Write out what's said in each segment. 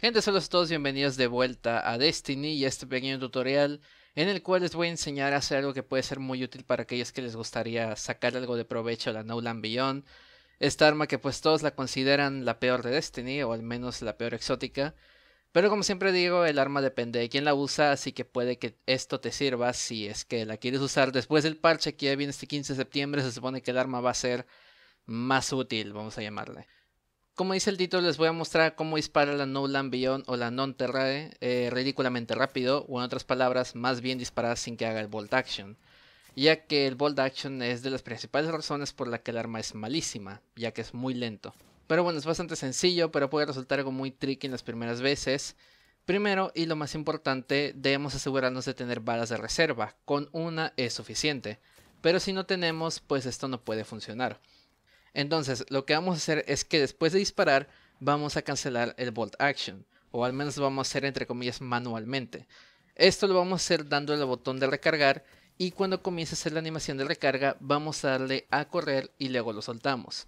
Gente, saludos a todos, bienvenidos de vuelta a Destiny y a este pequeño tutorial en el cual les voy a enseñar a hacer algo que puede ser muy útil para aquellos que les gustaría sacar algo de provecho a la No Beyond. Esta arma que pues todos la consideran la peor de Destiny o al menos la peor exótica. Pero como siempre digo, el arma depende de quién la usa, así que puede que esto te sirva si es que la quieres usar después del parche que viene este 15 de septiembre, se supone que el arma va a ser más útil, vamos a llamarle. Como dice el título, les voy a mostrar cómo dispara la No Land Beyond o la Non Terrae eh, ridículamente rápido, o en otras palabras, más bien disparada sin que haga el Bolt Action. Ya que el Bolt Action es de las principales razones por la que el arma es malísima, ya que es muy lento. Pero bueno, es bastante sencillo, pero puede resultar algo muy tricky en las primeras veces. Primero, y lo más importante, debemos asegurarnos de tener balas de reserva, con una es suficiente. Pero si no tenemos, pues esto no puede funcionar. Entonces, lo que vamos a hacer es que después de disparar, vamos a cancelar el bolt action. O al menos vamos a hacer, entre comillas, manualmente. Esto lo vamos a hacer dando el botón de recargar. Y cuando comience a hacer la animación de recarga, vamos a darle a correr y luego lo soltamos.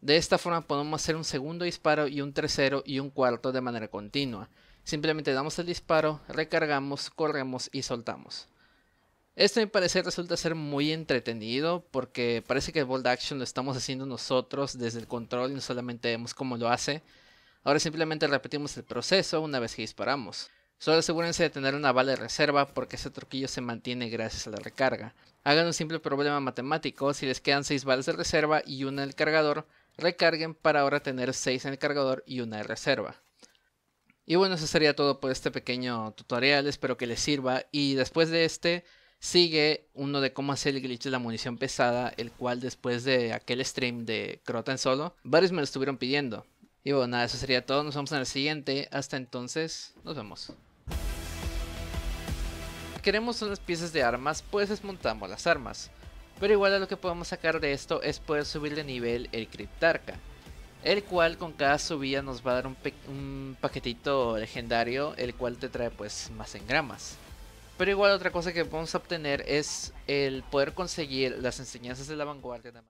De esta forma podemos hacer un segundo disparo y un tercero y un cuarto de manera continua. Simplemente damos el disparo, recargamos, corremos y soltamos. Esto a mi parecer resulta ser muy entretenido porque parece que el Bold Action lo estamos haciendo nosotros desde el control y no solamente vemos cómo lo hace. Ahora simplemente repetimos el proceso una vez que disparamos. Solo asegúrense de tener una bala de reserva porque ese truquillo se mantiene gracias a la recarga. Hagan un simple problema matemático, si les quedan 6 balas de reserva y una en el cargador, recarguen para ahora tener 6 en el cargador y una de reserva. Y bueno, eso sería todo por este pequeño tutorial, espero que les sirva y después de este Sigue uno de cómo hacer el glitch de la munición pesada, el cual después de aquel stream de Crota en solo, varios me lo estuvieron pidiendo. Y bueno, nada, eso sería todo. Nos vemos en el siguiente. Hasta entonces, nos vemos. Queremos unas piezas de armas, pues desmontamos las armas. Pero igual a lo que podemos sacar de esto es poder subir de nivel el Cryptarca. El cual con cada subida nos va a dar un, un paquetito legendario, el cual te trae pues más engramas. Pero igual otra cosa que vamos a obtener es el poder conseguir las enseñanzas de la vanguardia.